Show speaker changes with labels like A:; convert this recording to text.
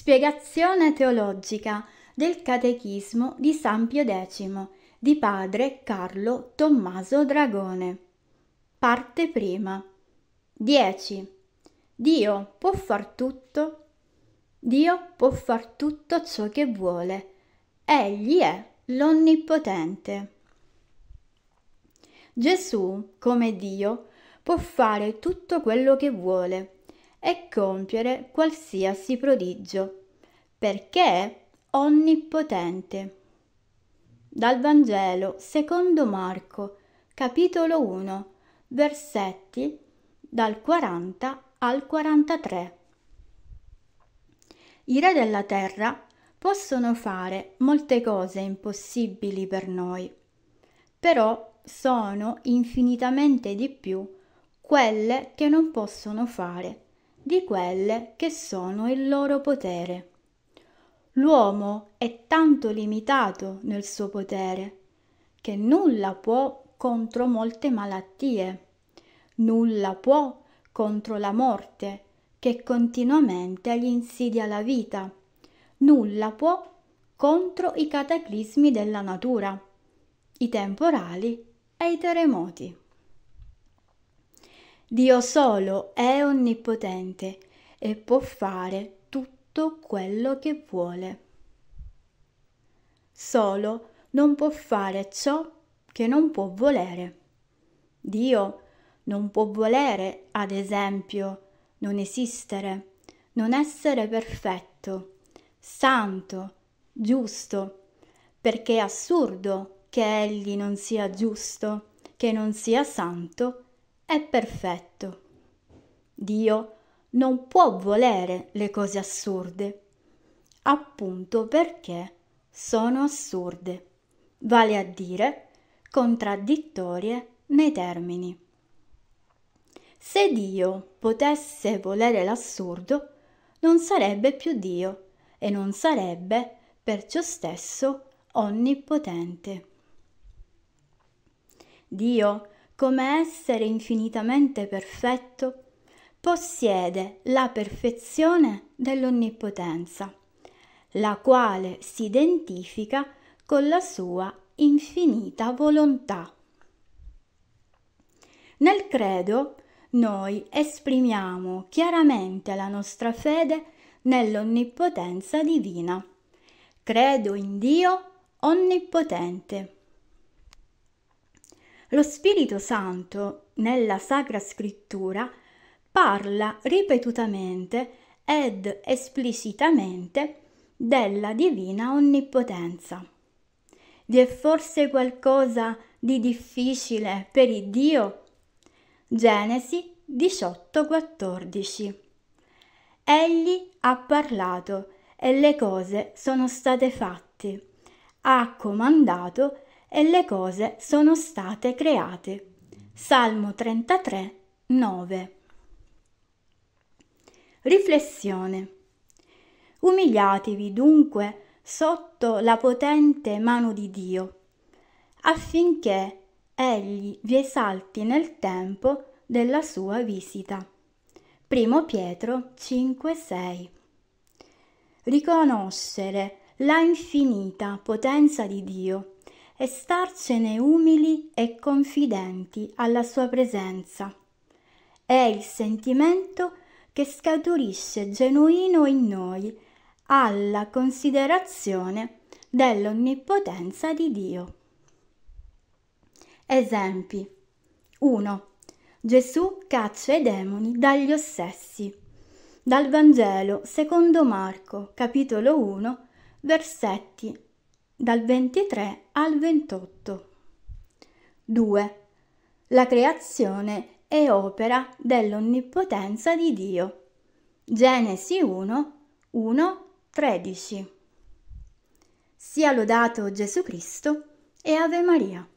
A: Spiegazione teologica del Catechismo di San Pio X di padre Carlo Tommaso Dragone. Parte prima. 10. Dio può far tutto? Dio può far tutto ciò che vuole. Egli è l'Onnipotente. Gesù, come Dio, può fare tutto quello che vuole e compiere qualsiasi prodigio, perché è onnipotente. Dal Vangelo secondo Marco, capitolo 1, versetti dal 40 al 43. I re della terra possono fare molte cose impossibili per noi, però sono infinitamente di più quelle che non possono fare di quelle che sono il loro potere. L'uomo è tanto limitato nel suo potere che nulla può contro molte malattie, nulla può contro la morte che continuamente gli insidia la vita, nulla può contro i cataclismi della natura, i temporali e i terremoti. Dio solo è onnipotente e può fare tutto quello che vuole. Solo non può fare ciò che non può volere. Dio non può volere, ad esempio, non esistere, non essere perfetto, santo, giusto, perché è assurdo che egli non sia giusto, che non sia santo giusto è perfetto. Dio non può volere le cose assurde, appunto perché sono assurde, vale a dire contraddittorie nei termini. Se Dio potesse volere l'assurdo, non sarebbe più Dio e non sarebbe perciò stesso onnipotente. Dio come essere infinitamente perfetto, possiede la perfezione dell'onnipotenza, la quale si identifica con la sua infinita volontà. Nel credo noi esprimiamo chiaramente la nostra fede nell'onnipotenza divina. Credo in Dio onnipotente lo Spirito Santo nella Sacra Scrittura parla ripetutamente ed esplicitamente della divina onnipotenza. Vi è forse qualcosa di difficile per il Dio? Genesi 18:14 Egli ha parlato e le cose sono state fatte. Ha comandato e e le cose sono state create. Salmo 33, 9. Riflessione. Umiliatevi dunque sotto la potente mano di Dio, affinché Egli vi esalti nel tempo della sua visita. 1 Pietro 5:6 Riconoscere la infinita potenza di Dio e starsene umili e confidenti alla sua presenza. È il sentimento che scaturisce genuino in noi alla considerazione dell'onnipotenza di Dio. Esempi 1. Gesù caccia i demoni dagli ossessi. Dal Vangelo secondo Marco, capitolo 1, versetti dal 23 al 28. 2. La creazione è opera dell'onnipotenza di Dio. Genesi 1, 1, 13. Sia lodato Gesù Cristo e Ave Maria.